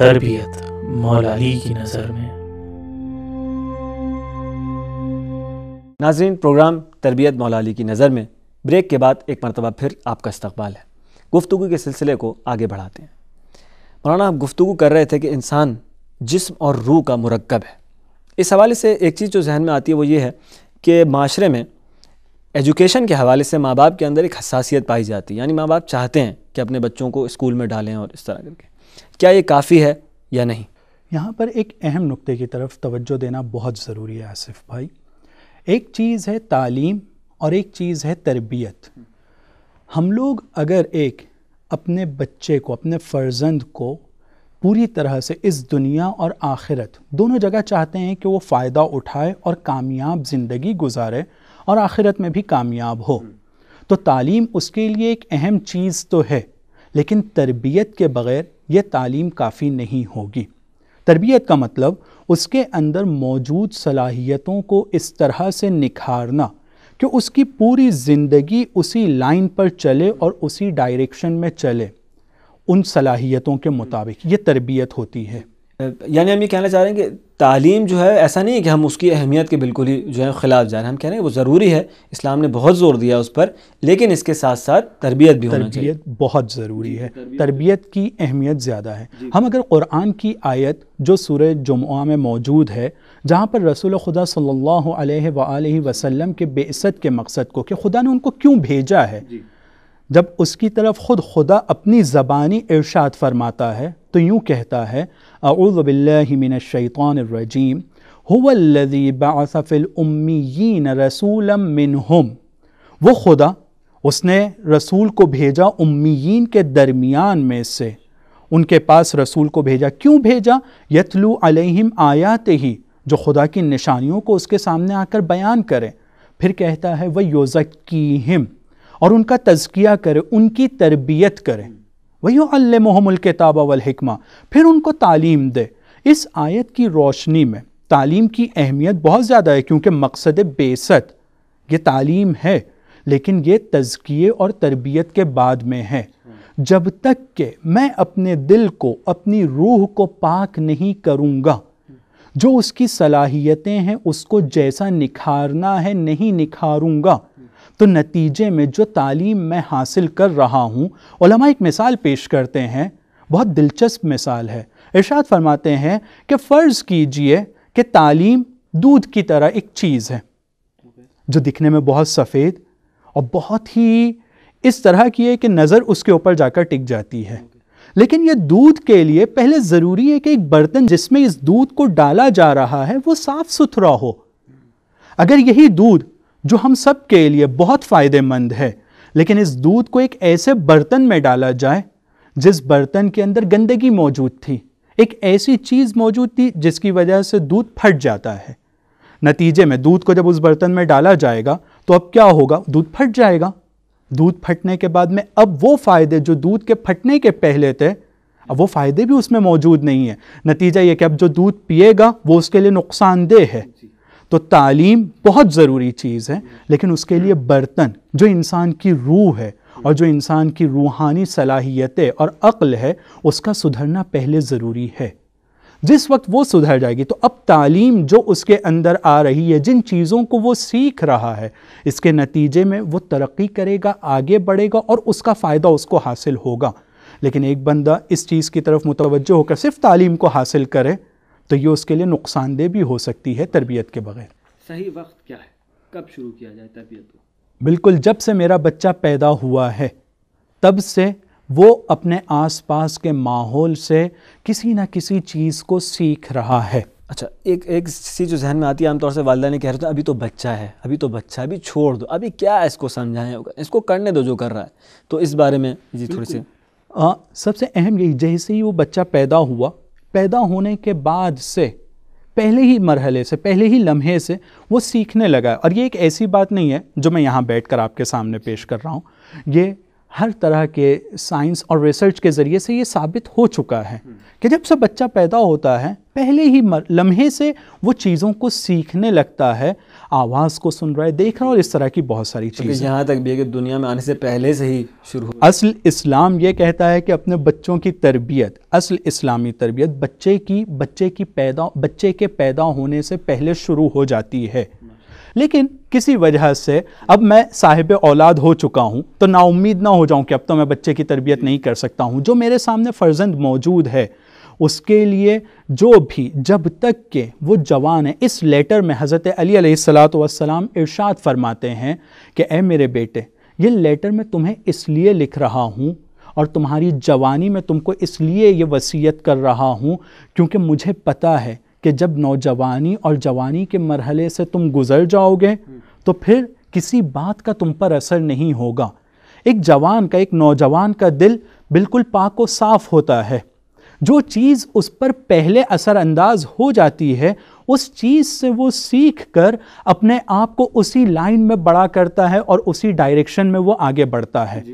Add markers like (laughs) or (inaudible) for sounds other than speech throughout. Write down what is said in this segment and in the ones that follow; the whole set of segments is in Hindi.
तरबियत मौलाली की नज़र में नाजरीन प्रोग्राम तरबियत मौलाली की नज़र में ब्रेक के बाद एक मरतबा फिर आपका इस्तबाल है गुफ्तु के सिलसिले को आगे बढ़ाते हैं मौलाना आप गुफ्तु कर रहे थे कि इंसान जिस्म और रूह का मरकब है इस हवाले से एक चीज़ जो जहन में आती है वो ये है कि माशरे में एजुकेशन के हवाले से माँ बाप के अंदर एक हसासियत पाई जाती है यानी माँ बाप चाहते हैं कि अपने बच्चों को स्कूल में डालें और इस तरह करके क्या ये काफ़ी है या नहीं यहाँ पर एक अहम नुक्ते की तरफ तवज्जो देना बहुत ज़रूरी है आसिफ भाई एक चीज़ है तालीम और एक चीज़ है तरबियत हम लोग अगर एक अपने बच्चे को अपने फ़र्जंद को पूरी तरह से इस दुनिया और आखिरत दोनों जगह चाहते हैं कि वो फ़ायदा उठाए और कामयाब ज़िंदगी गुजारे और आखिरत में भी कामयाब हो तो तालीम उसके लिए एक अहम चीज़ तो है लेकिन तरबियत के बग़ैर ये तालीम काफ़ी नहीं होगी तरबियत का मतलब उसके अंदर मौजूद सलाहियतों को इस तरह से निखारना कि उसकी पूरी ज़िंदगी उसी लाइन पर चले और उसी डायरेक्शन में चले उन सलाहियतों के मुताबिक ये तरबियत होती है यानी हम ये कहना चाह रहे हैं कि तालीम जो है ऐसा नहीं है कि हम उसकी अहमियत के बिल्कुल ही जो है ख़िलाफ़ जा रहे हैं हम कह रहे हैं वो ज़रूरी है इस्लाम ने बहुत ज़ोर दिया उस पर लेकिन इसके साथ साथ तरबियत भी होना चाहिए बहुत ज़रूरी है तरबियत की अहमियत ज़्यादा है हम अगर कुरान की आयत जो सूर्य जुम्मे में मौजूद है जहाँ पर रसूल खुदा सल्ला वसलम के बेसत के मकसद को कि खुदा ने उनको क्यों भेजा है जब उसकी तरफ ख़ुद खुदा अपनी ज़बानी इर्शाद फरमाता है तो यूँ कहता है अज़बिल्लिमिनशैतरजीम हुवल्लज़ी बाफ़िल रसूल रसूलम हम वो खुदा उसने रसूल को भेजा उम्मीन के दरमियान में से उनके पास रसूल को भेजा क्यों भेजा यथलू अलहिम आयात ही जो खुदा की निशानियों को उसके सामने आकर बयान करें फिर कहता है वह हिम और उनका तज़किया करे उनकी तरबियत करें किताब वलहिकमा फिर उनको तालीम दे इस आयत की रोशनी में तालीम की अहमियत बहुत ज़्यादा है क्योंकि मकसद बेसत ये तालीम है लेकिन ये तज़किए और तरबियत के बाद में है जब तक के मैं अपने दिल को अपनी रूह को पाक नहीं करूँगा जो उसकी सलाहियतें हैं उसको जैसा निखारना है नहीं निखारूँगा तो नतीजे में जो तालीम मैं हासिल कर रहा हूँ एक मिसाल पेश करते हैं बहुत दिलचस्प मिसाल है इर्शाद फरमाते हैं कि फ़र्ज़ कीजिए कि तालीम दूध की तरह एक चीज़ है जो दिखने में बहुत सफ़ेद और बहुत ही इस तरह की है कि नज़र उसके ऊपर जाकर टिक जाती है लेकिन यह दूध के लिए पहले ज़रूरी है कि एक बर्तन जिसमें इस दूध को डाला जा रहा है वो साफ़ सुथरा हो अगर यही दूध जो हम सब के लिए बहुत फ़ायदेमंद है लेकिन इस दूध को एक ऐसे बर्तन में डाला जाए जिस बर्तन के अंदर गंदगी मौजूद थी एक ऐसी चीज़ मौजूद थी जिसकी वजह से दूध फट जाता है नतीजे में दूध को जब उस बर्तन में डाला जाएगा तो अब क्या होगा दूध फट जाएगा दूध फटने के बाद में अब वो फ़ायदे जो दूध के फटने के पहले थे अब वो फ़ायदे भी उसमें मौजूद नहीं है नतीजा ये कि अब जो दूध पिएगा वो उसके लिए नुकसानदेह है तो तालीम बहुत ज़रूरी चीज़ है लेकिन उसके लिए बर्तन जो इंसान की रूह है और जो इंसान की रूहानी सलाहियतें और अक्ल है उसका सुधरना पहले ज़रूरी है जिस वक्त वो सुधर जाएगी तो अब तालीम जो उसके अंदर आ रही है जिन चीज़ों को वो सीख रहा है इसके नतीजे में वो तरक्की करेगा आगे बढ़ेगा और उसका फ़ायदा उसको हासिल होगा लेकिन एक बंदा इस चीज़ की तरफ मुतवज़ होकर सिर्फ तालीम को हासिल करे तो ये उसके लिए नुकसानदेह भी हो सकती है तरबियत के बगैर सही वक्त क्या है कब शुरू किया जाए तरबियत को बिल्कुल जब से मेरा बच्चा पैदा हुआ है तब से वो अपने आसपास के माहौल से किसी ना किसी चीज़ को सीख रहा है अच्छा एक एक चीज़ जो जहन में आती है आमतौर से वालदा ने कह रहे थे अभी तो बच्चा है अभी तो बच्चा अभी छोड़ दो अभी क्या इसको समझाएं इसको करने दो जो कर रहा है तो इस बारे में जी थोड़ी सी सबसे अहम यही जैसे ही वो बच्चा पैदा हुआ पैदा होने के बाद से पहले ही मरहले से पहले ही लम्हे से वो सीखने लगा है और ये एक ऐसी बात नहीं है जो मैं यहाँ बैठ कर आपके सामने पेश कर रहा हूँ ये हर तरह के साइंस और रिसर्च के ज़रिए से ये साबित हो चुका है कि जब से बच्चा पैदा होता है पहले ही मर, लम्हे से वो चीज़ों को सीखने लगता है आवाज़ को सुन रहा है देख रहा है और इस तरह की बहुत सारी चीज़ें यहाँ तक भी है कि दुनिया में आने से पहले से ही शुरू हो असल इस्लाम ये कहता है कि अपने बच्चों की तरबियत असल इस्लामी तरबियत बच्चे की बच्चे की पैदा बच्चे के पैदा होने से पहले शुरू हो जाती है लेकिन किसी वजह से अब मैं साहिब औलाद हो चुका हूँ तो उम्मीद ना हो जाऊँ कि अब तो मैं बच्चे की तरबियत नहीं कर सकता हूँ जो मेरे सामने फ़र्जंद मौजूद है उसके लिए जो भी जब तक के वो जवान है इस लेटर में हज़रत अली सलाम इरशाद फरमाते हैं कि ए मेरे बेटे ये लेटर मैं तुम्हें इसलिए लिख रहा हूँ और तुम्हारी जवानी में तुमको इसलिए ये वसीयत कर रहा हूँ क्योंकि मुझे पता है कि जब नौजवानी और जवानी के मरहले से तुम गुज़र जाओगे तो फिर किसी बात का तुम पर असर नहीं होगा एक जवान का एक नौजवान का दिल बिल्कुल पाक व साफ़ होता है जो चीज़ उस पर पहले असरअंदाज हो जाती है उस चीज़ से वो सीख कर अपने आप को उसी लाइन में बड़ा करता है और उसी डायरेक्शन में वो आगे बढ़ता है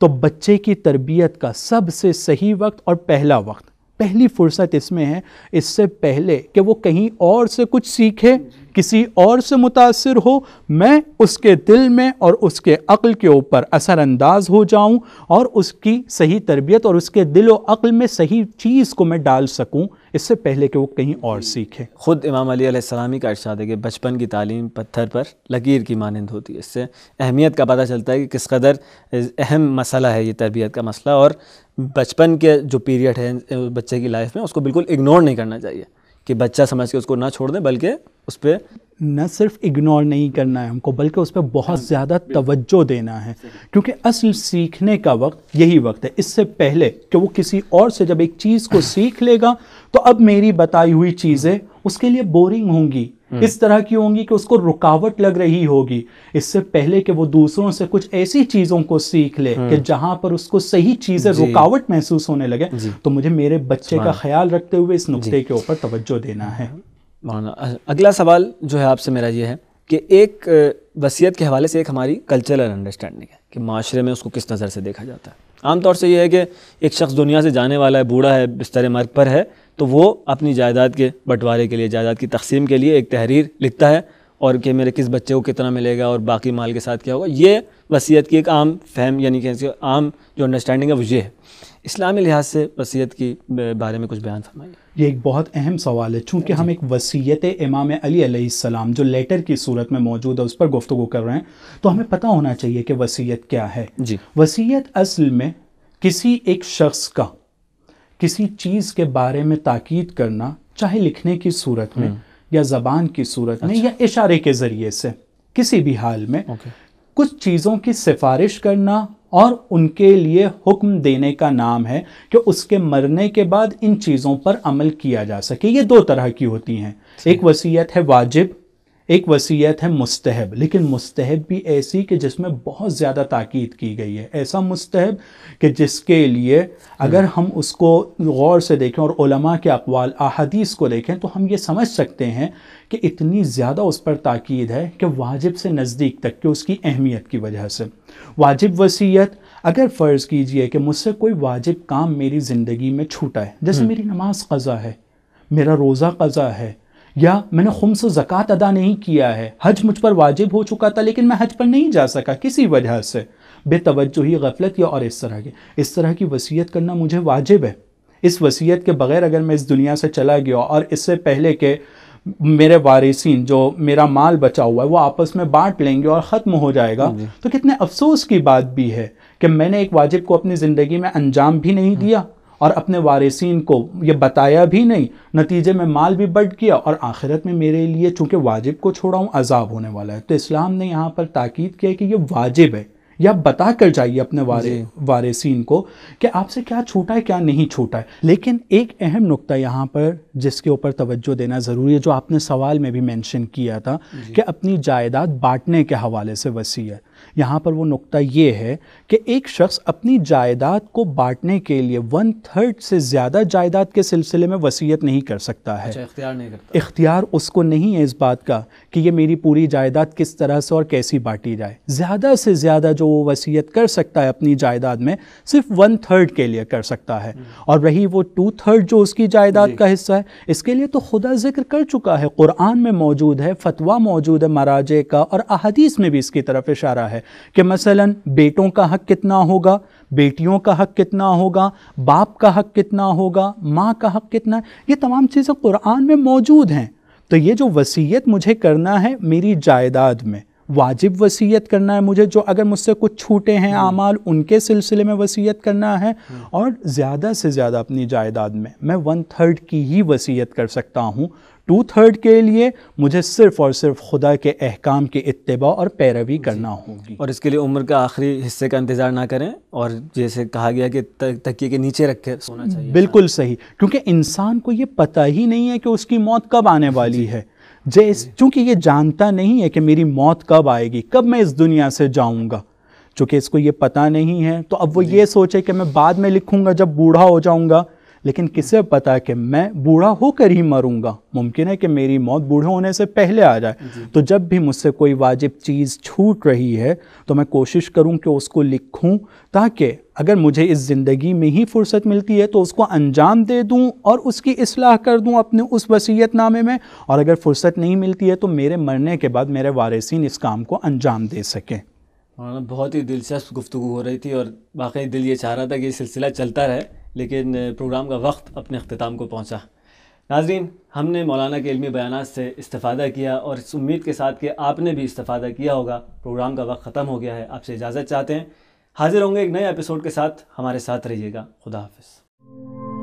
तो बच्चे की तरबियत का सबसे सही वक्त और पहला वक्त पहली फुर्सत इसमें है इससे पहले कि वो कहीं और से कुछ सीखे किसी और से मुतासर हो मैं उसके दिल में और उसके अक्ल के ऊपर असरानंदाज हो जाऊं और उसकी सही तरबियत और उसके दिल और अक्ल में सही चीज़ को मैं डाल सकूं इससे पहले कि वो कहीं और सीखें ख़ुद इमाम अली सलामी का इरशाद है कि बचपन की तालीम पत्थर पर लकीर की मानंद होती है इससे अहमियत का पता चलता है कि किस कदर अहम मसला है ये तरबियत का मसला और बचपन के जो पीरियड है बच्चे की लाइफ में उसको बिल्कुल इग्नोर नहीं करना चाहिए कि बच्चा समझ के उसको ना छोड़ दें बल्कि उस पर न सिर्फ इग्नोर नहीं करना है हमको बल्कि उस पर बहुत हाँ, ज़्यादा तवज्जो देना है क्योंकि असल सीखने का वक्त यही वक्त है इससे पहले कि वो किसी और से जब एक चीज़ को (laughs) सीख लेगा तो अब मेरी बताई हुई चीज़ें उसके लिए बोरिंग होंगी हम्म। इस तरह की होंगी कि उसको रुकावट लग रही होगी इससे पहले कि वो दूसरों से कुछ ऐसी चीज़ों को सीख ले कि हम्म। जहां पर उसको सही चीज़ें रुकावट महसूस होने लगे तो मुझे मेरे बच्चे का ख्याल रखते हुए इस नुकते के ऊपर तवज्जो देना है मौलाना अगला सवाल जो है आपसे मेरा ये है कि एक वसीयत के हवाले से एक हमारी कल्चरल अंडरस्टैंडिंग है कि माशरे में उसको किस नज़र से देखा जाता है आमतौर से यह है कि एक शख्स दुनिया से जाने वाला है बूढ़ा है बिस्तर मर्ग पर है तो वो अपनी जायदाद के बंटवारे के लिए जायदाद की तकसीम के लिए एक तहरीर लिखता है और कि मेरे किस बच्चे को कितना मिलेगा और बाकी माल के साथ क्या होगा ये वसीयत की एक आम फहम यानी कि आम जो अंडरस्टैंडिंग है वो ये है इस्लामी लिहाज से वसीयत की बारे में कुछ बयान फरमाइए ये एक बहुत अहम सवाल है चूँकि हम एक वसीयत इमाम अली सलाम जो लेटर की सूरत में मौजूद है उस पर गुफ्तु कर रहे हैं तो हमें पता होना चाहिए कि वसीयत क्या है जी वसीयत असल में किसी एक शख्स का किसी चीज़ के बारे में ताकीद करना चाहे लिखने की सूरत में हम्म। या ज़बान की सूरत में अच्छा। या इशारे के ज़रिए से किसी भी हाल में कुछ चीज़ों की सिफारिश करना और उनके लिए हुक्म देने का नाम है कि उसके मरने के बाद इन चीज़ों पर अमल किया जा सके ये दो तरह की होती हैं एक वसीयत है वाजिब एक वसीयत है मुस्तहब लेकिन मुस्तहब भी ऐसी कि जिसमें बहुत ज़्यादा ताकीद की गई है ऐसा मुस्तहब कि जिसके लिए अगर हम्म। हम उसको गौर से देखें और उलमा के अकवाल अहदीस को देखें तो हम ये समझ सकते हैं कि इतनी ज़्यादा उस पर ताकीद है कि वाजिब से नज़दीक तक कि उसकी अहमियत की वजह से वाजिब वसीयत अगर फ़र्ज़ कीजिए कि मुझसे कोई वाजिब काम मेरी ज़िंदगी में छूटा है जैसे हम्म। मेरी नमाज कज़ा है मेरा रोज़ा कज़ा है या मैंने खुमस ज़क़़त अदा नहीं किया है हज मुझ पर वाजिब हो चुका था लेकिन मैं हज पर नहीं जा सका किसी वजह से बेतवजही गफलत या और इस तरह की इस तरह की वसीयत करना मुझे वाजिब है इस वसीयत के बग़ैर अगर मैं इस दुनिया से चला गया और इससे पहले के मेरे वारिसिन जो मेरा माल बचा हुआ है वो आपस में बांट लेंगे और ख़त्म हो जाएगा तो कितने अफसोस की बात भी है कि मैंने एक वाजिब को अपनी ज़िंदगी में अंजाम भी नहीं हाँ। दिया और अपने वारिसिन को ये बताया भी नहीं नतीजे में माल भी बढ़ गया और आखिरत में मेरे लिए चूँकि वाजिब को छोड़ा हूँ अजाब होने वाला है तो इस्लाम ने यहाँ पर ताकीद किया कि यह वाजिब है या बता कर जाइए अपने वारे वारसिन को कि आपसे क्या छूटा है क्या नहीं छूटा है लेकिन एक अहम नुकता यहाँ पर जिसके ऊपर तवज्जो देना ज़रूरी है जो आपने सवाल में भी मेंशन किया था कि अपनी जायदाद बांटने के हवाले से वसी है यहाँ पर वो नुकता ये है कि एक शख्स अपनी जायदाद को बांटने के लिए वन थर्ड से ज़्यादा जायदाद के सिलसिले में वसीयत नहीं कर सकता है अच्छा, इख्तियार नहीं करता इख्तियार उसको नहीं है इस बात का कि ये मेरी पूरी जायदाद किस तरह से और कैसी बांटी जाए ज़्यादा से ज़्यादा जो वो वसीयत कर सकता है अपनी जायदाद में सिर्फ वन थर्ड के लिए कर सकता है हम्म। और रही वो टू थर्ड जो उसकी जायदाद का हिस्सा है इसके लिए तो खुदा जिक्र कर चुका है कुरान में मौजूद है फतवा मौजूद है महाराजे का और अहदीस में भी इसकी तरफ इशारा है कि मसलन बेटों का हक कितना होगा बेटियों का हक कितना होगा बाप का हक कितना होगा माँ का हक कितना ये तमाम चीज़ें कुरान में मौजूद हैं तो ये जो वसीयत मुझे करना है मेरी जायदाद में वाजिब वसीयत करना है मुझे जो अगर मुझसे कुछ छूटे हैं हम्म। आमाल उनके सिलसिले में वसीयत करना है हम्म। और ज़्यादा से ज़्यादा अपनी जायदाद में मैं वन थर्ड की ही वसीयत कर सकता हूँ टू थर्ड के लिए मुझे सिर्फ़ और सिर्फ खुदा के अहकाम के इतबा और पैरवी करना होगी और इसके लिए उम्र का आखिरी हिस्से का इंतज़ार ना करें और जैसे कहा गया कि तकिए के नीचे रखे सोना हम्म, चाहिए बिल्कुल सही क्योंकि इंसान को ये पता ही नहीं है कि उसकी मौत कब आने वाली है जैस चूँकि ये जानता नहीं है कि मेरी मौत कब आएगी कब मैं इस दुनिया से जाऊँगा चूँकि इसको ये पता नहीं है तो अब वो ये सोचे कि मैं बाद में लिखूँगा जब बूढ़ा हो जाऊँगा लेकिन किसे पता है कि मैं बूढ़ा होकर ही मरूंगा मुमकिन है कि मेरी मौत बूढ़े होने से पहले आ जाए तो जब भी मुझसे कोई वाजिब चीज़ छूट रही है तो मैं कोशिश करूं कि उसको लिखूं ताकि अगर मुझे इस ज़िंदगी में ही फुर्सत मिलती है तो उसको अंजाम दे दूं और उसकी असलाह कर दूं अपने उस वसीयत नामे में और अगर फुर्सत नहीं मिलती है तो मेरे मरने के बाद मेरे वारसिन इस काम को अंजाम दे सकें हाँ, बहुत ही दिलचस्प गुफ्तु हो रही थी और बाकी दिल ये चाह रहा था कि ये सिलसिला चलता रहे लेकिन प्रोग्राम का वक्त अपने अख्ताम को पहुँचा नाजरीन हमने मौलाना के इलमी बयान से इस्तादा किया और इस उम्मीद के साथ कि आपने भी इस्तादा किया होगा प्रोग्राम का वक्त ख़त्म हो गया है आपसे इजाज़त चाहते हैं हाज़िर होंगे एक नए एपिसोड के साथ हमारे साथ रहिएगा खुदा हाफ